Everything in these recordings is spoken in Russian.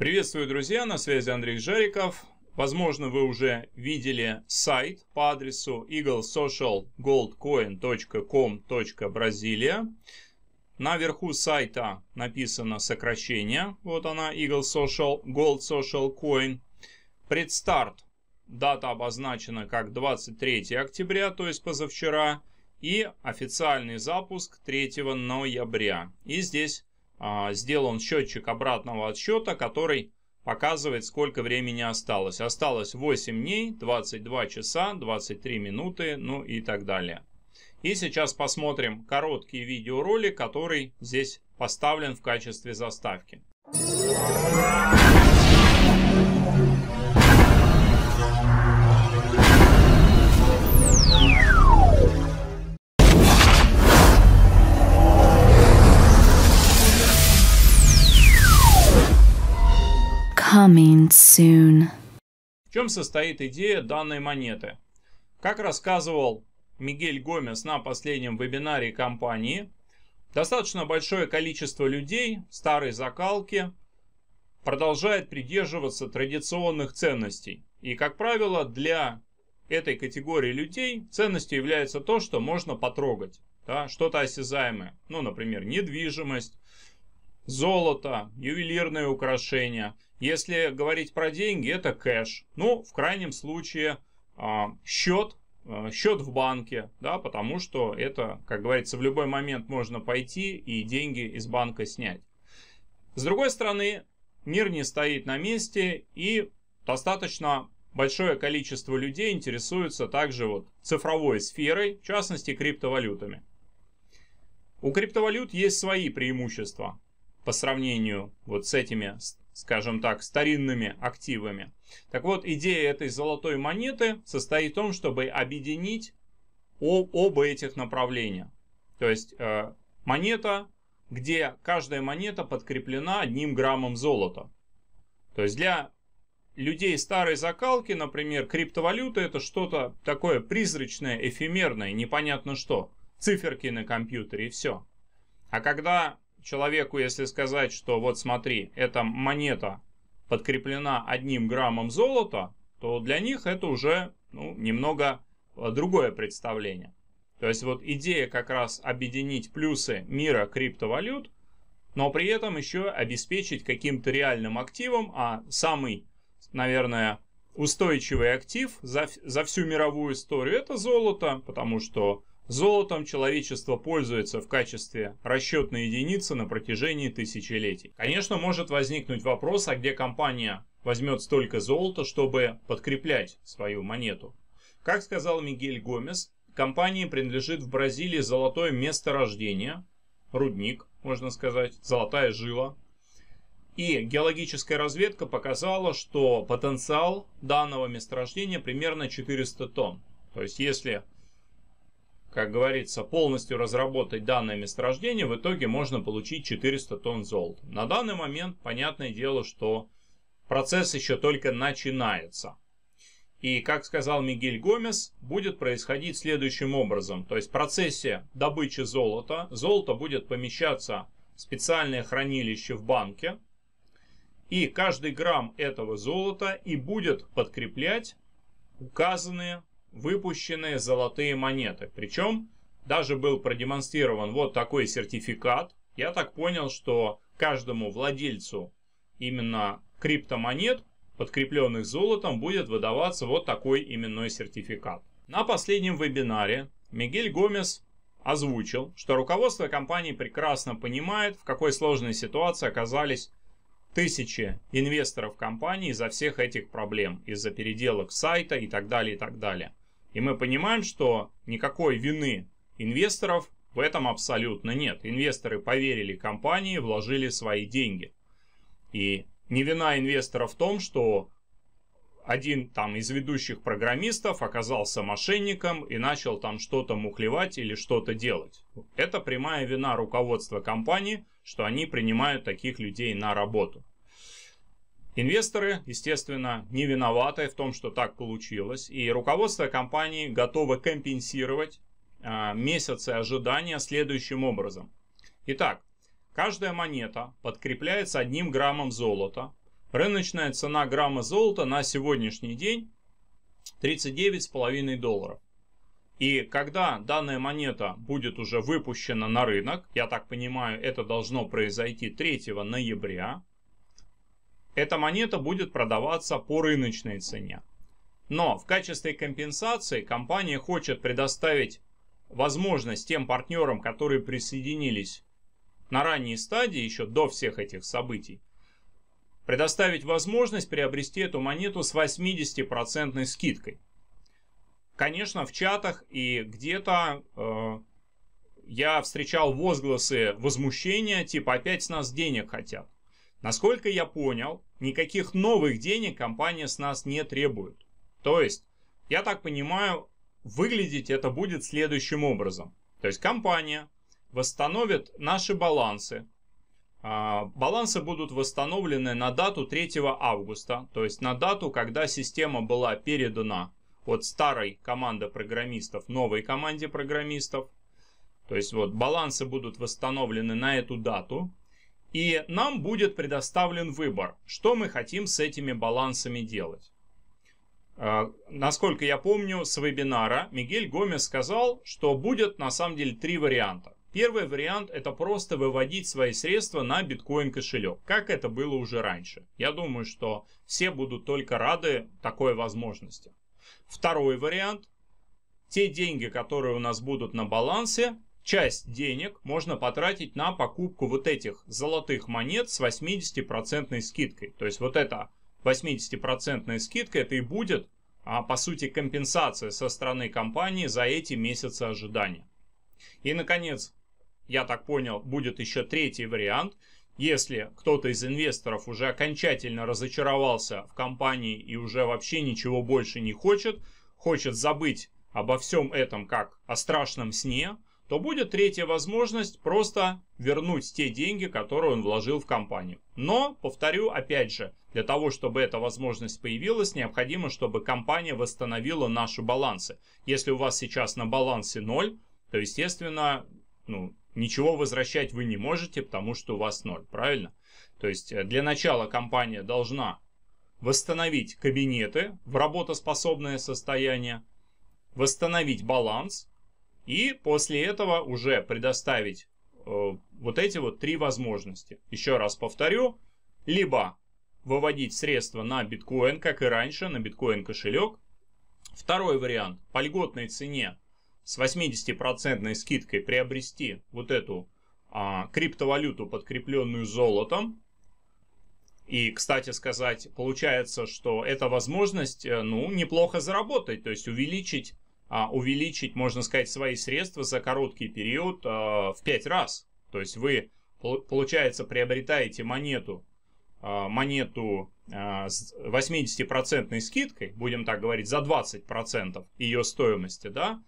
Приветствую, друзья, на связи Андрей Жариков. Возможно, вы уже видели сайт по адресу eaglesocialgoldcoin.com.brazilia. Наверху сайта написано сокращение. Вот она, Eagle Social, Gold Social Coin. Предстарт. Дата обозначена как 23 октября, то есть позавчера. И официальный запуск 3 ноября. И здесь а, сделан счетчик обратного отсчета, который показывает, сколько времени осталось. Осталось 8 дней, 22 часа, 23 минуты, ну и так далее. И сейчас посмотрим короткий видеоролик, который здесь поставлен в качестве заставки. Thank you. coming soon. В чем состоит идея данной монеты? Как рассказывал Мигель Гомес на последнем вебинаре компании, достаточно большое количество людей старой закалки продолжает придерживаться традиционных ценностей. И, как правило, для этой категории людей ценностью является то, что можно потрогать, да, что-то осязаемое. Ну, например, недвижимость, золото, ювелирные украшения. Если говорить про деньги, это кэш. Ну, в крайнем случае, а, счет, а, счет в банке, да, потому что это, как говорится, в любой момент можно пойти и деньги из банка снять. С другой стороны, мир не стоит на месте и достаточно большое количество людей интересуется также вот цифровой сферой, в частности криптовалютами. У криптовалют есть свои преимущества по сравнению вот с этими, скажем так, старинными активами. Так вот, идея этой золотой монеты состоит в том, чтобы объединить оба этих направления. То есть э, монета, где каждая монета подкреплена одним граммом золота. То есть для людей старой закалки, например, криптовалюта это что-то такое призрачное, эфемерное, непонятно что. Циферки на компьютере и все. А когда человеку, если сказать, что вот смотри, эта монета подкреплена одним граммом золота, то для них это уже ну, немного э, другое представление. То есть вот идея как раз объединить плюсы мира криптовалют, но при этом еще обеспечить каким-то реальным активом, а самый, наверное, устойчивый актив за, за всю мировую историю это золото, потому что Золотом человечество пользуется в качестве расчетной единицы на протяжении тысячелетий. Конечно, может возникнуть вопрос, а где компания возьмет столько золота, чтобы подкреплять свою монету. Как сказал Мигель Гомес, компании принадлежит в Бразилии золотое месторождение, рудник, можно сказать, золотая жила. И геологическая разведка показала, что потенциал данного месторождения примерно 400 тонн. То есть если как говорится, полностью разработать данное месторождение, в итоге можно получить 400 тонн золота. На данный момент, понятное дело, что процесс еще только начинается. И, как сказал Мигель Гомес, будет происходить следующим образом. То есть в процессе добычи золота, золото будет помещаться в специальное хранилище в банке. И каждый грамм этого золота и будет подкреплять указанные выпущенные золотые монеты. Причем даже был продемонстрирован вот такой сертификат. Я так понял, что каждому владельцу именно криптомонет, подкрепленных золотом, будет выдаваться вот такой именной сертификат. На последнем вебинаре Мигель Гомес озвучил, что руководство компании прекрасно понимает, в какой сложной ситуации оказались тысячи инвесторов компании из-за всех этих проблем, из-за переделок сайта и так далее, и так далее. И мы понимаем, что никакой вины инвесторов в этом абсолютно нет. Инвесторы поверили компании, вложили свои деньги. И не вина инвестора в том, что один там из ведущих программистов оказался мошенником и начал там что-то мухлевать или что-то делать. Это прямая вина руководства компании, что они принимают таких людей на работу. Инвесторы, естественно, не виноваты в том, что так получилось, и руководство компании готово компенсировать э, месяцы ожидания следующим образом. Итак, каждая монета подкрепляется одним граммом золота. Рыночная цена грамма золота на сегодняшний день 39,5 долларов. И когда данная монета будет уже выпущена на рынок, я так понимаю, это должно произойти 3 ноября, эта монета будет продаваться по рыночной цене. Но в качестве компенсации компания хочет предоставить возможность тем партнерам, которые присоединились на ранней стадии, еще до всех этих событий, предоставить возможность приобрести эту монету с 80% скидкой. Конечно, в чатах и где-то э, я встречал возгласы возмущения, типа опять с нас денег хотят. Насколько я понял, никаких новых денег компания с нас не требует. То есть, я так понимаю, выглядеть это будет следующим образом. То есть компания восстановит наши балансы. А, балансы будут восстановлены на дату 3 августа, то есть на дату, когда система была передана от старой команды программистов новой команде программистов. То есть вот балансы будут восстановлены на эту дату. И нам будет предоставлен выбор, что мы хотим с этими балансами делать. А, насколько я помню с вебинара, Мигель Гомес сказал, что будет на самом деле три варианта. Первый вариант это просто выводить свои средства на биткоин кошелек, как это было уже раньше. Я думаю, что все будут только рады такой возможности. Второй вариант. Те деньги, которые у нас будут на балансе, часть денег можно потратить на покупку вот этих золотых монет с 80% скидкой. То есть вот эта 80% скидка, это и будет, а, по сути, компенсация со стороны компании за эти месяцы ожидания. И, наконец, я так понял, будет еще третий вариант. Если кто-то из инвесторов уже окончательно разочаровался в компании и уже вообще ничего больше не хочет, хочет забыть обо всем этом как о страшном сне – то будет третья возможность просто вернуть те деньги, которые он вложил в компанию. Но, повторю, опять же, для того, чтобы эта возможность появилась, необходимо, чтобы компания восстановила наши балансы. Если у вас сейчас на балансе 0, то, естественно, ну, ничего возвращать вы не можете, потому что у вас 0, правильно? То есть э, для начала компания должна восстановить кабинеты в работоспособное состояние, восстановить баланс, и после этого уже предоставить э, вот эти вот три возможности. Еще раз повторю. Либо выводить средства на биткоин, как и раньше, на биткоин кошелек. Второй вариант. По льготной цене с 80% скидкой приобрести вот эту а, криптовалюту, подкрепленную золотом. И, кстати сказать, получается, что эта возможность, э, ну, неплохо заработать, то есть увеличить а, увеличить, можно сказать, свои средства за короткий период а, в 5 раз. То есть вы, получается, приобретаете монету, а, монету с 80% скидкой, будем так говорить, за 20% ее стоимости, да,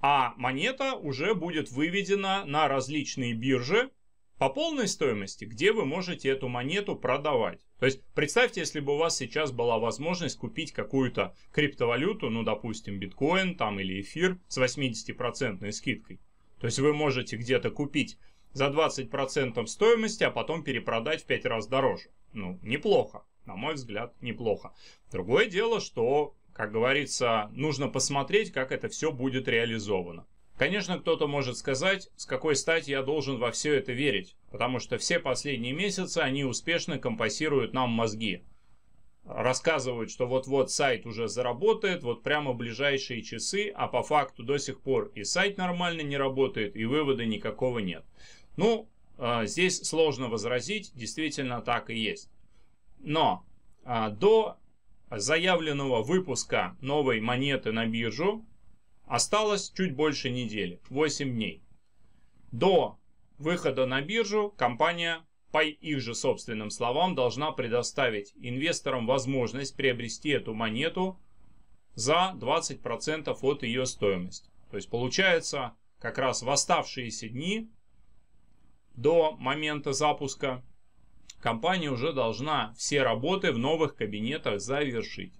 а монета уже будет выведена на различные биржи, по полной стоимости, где вы можете эту монету продавать. То есть представьте, если бы у вас сейчас была возможность купить какую-то криптовалюту, ну допустим биткоин там или эфир с 80% скидкой. То есть вы можете где-то купить за 20% стоимости, а потом перепродать в 5 раз дороже. Ну, неплохо, на мой взгляд, неплохо. Другое дело, что, как говорится, нужно посмотреть, как это все будет реализовано. Конечно, кто-то может сказать, с какой стати я должен во все это верить, потому что все последние месяцы они успешно компасируют нам мозги. Рассказывают, что вот-вот сайт уже заработает, вот прямо ближайшие часы, а по факту до сих пор и сайт нормально не работает, и вывода никакого нет. Ну, а, здесь сложно возразить, действительно так и есть. Но а, до заявленного выпуска новой монеты на биржу Осталось чуть больше недели, 8 дней. До выхода на биржу компания, по их же собственным словам, должна предоставить инвесторам возможность приобрести эту монету за 20% от ее стоимости. То есть получается как раз в оставшиеся дни до момента запуска компания уже должна все работы в новых кабинетах завершить.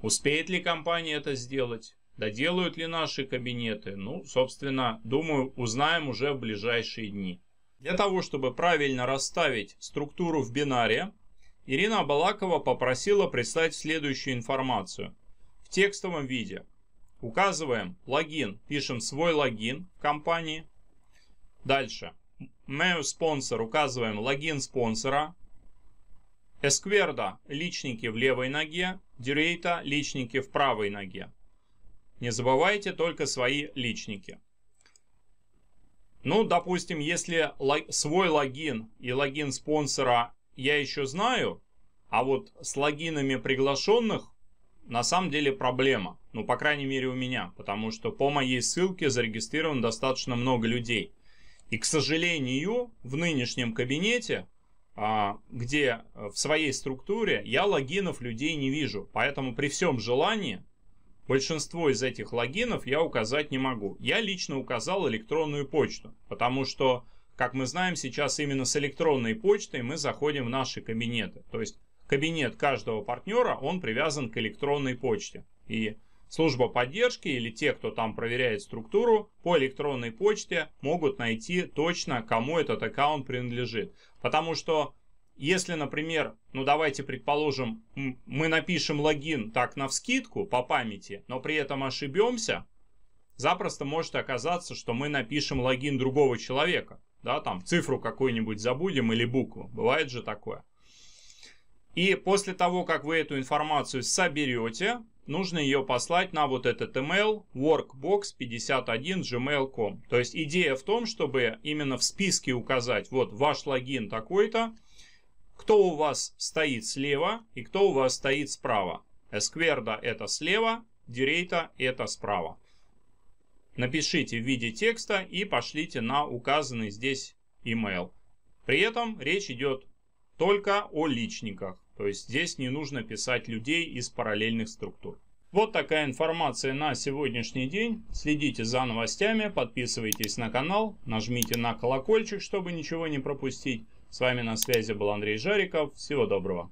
Успеет ли компания это сделать? Доделают ли наши кабинеты? Ну, собственно, думаю, узнаем уже в ближайшие дни. Для того, чтобы правильно расставить структуру в бинаре, Ирина Балакова попросила прислать следующую информацию в текстовом виде. Указываем логин, пишем свой логин в компании. Дальше. Mail спонсор указываем логин спонсора. Эскверда – личники в левой ноге, Дюрейта – личники в правой ноге. Не забывайте только свои личники. Ну, допустим, если свой логин и логин спонсора я еще знаю, а вот с логинами приглашенных на самом деле проблема. Ну, по крайней мере, у меня, потому что по моей ссылке зарегистрировано достаточно много людей. И, к сожалению, в нынешнем кабинете, а, где э, в своей структуре я логинов людей не вижу. Поэтому при всем желании Большинство из этих логинов я указать не могу. Я лично указал электронную почту, потому что, как мы знаем, сейчас именно с электронной почтой мы заходим в наши кабинеты. То есть кабинет каждого партнера, он привязан к электронной почте. И служба поддержки или те, кто там проверяет структуру, по электронной почте могут найти точно, кому этот аккаунт принадлежит. Потому что если, например, ну давайте предположим, мы напишем логин так на вскидку по памяти, но при этом ошибемся, запросто может оказаться, что мы напишем логин другого человека. Да, там цифру какую-нибудь забудем или букву. Бывает же такое. И после того, как вы эту информацию соберете, нужно ее послать на вот этот email workbox51gmail.com. То есть идея в том, чтобы именно в списке указать, вот ваш логин такой-то, кто у вас стоит слева и кто у вас стоит справа. Эскверда это слева, дирейта это справа. Напишите в виде текста и пошлите на указанный здесь email. При этом речь идет только о личниках, то есть здесь не нужно писать людей из параллельных структур. Вот такая информация на сегодняшний день. Следите за новостями, подписывайтесь на канал, нажмите на колокольчик, чтобы ничего не пропустить. С вами на связи был Андрей Жариков. Всего доброго.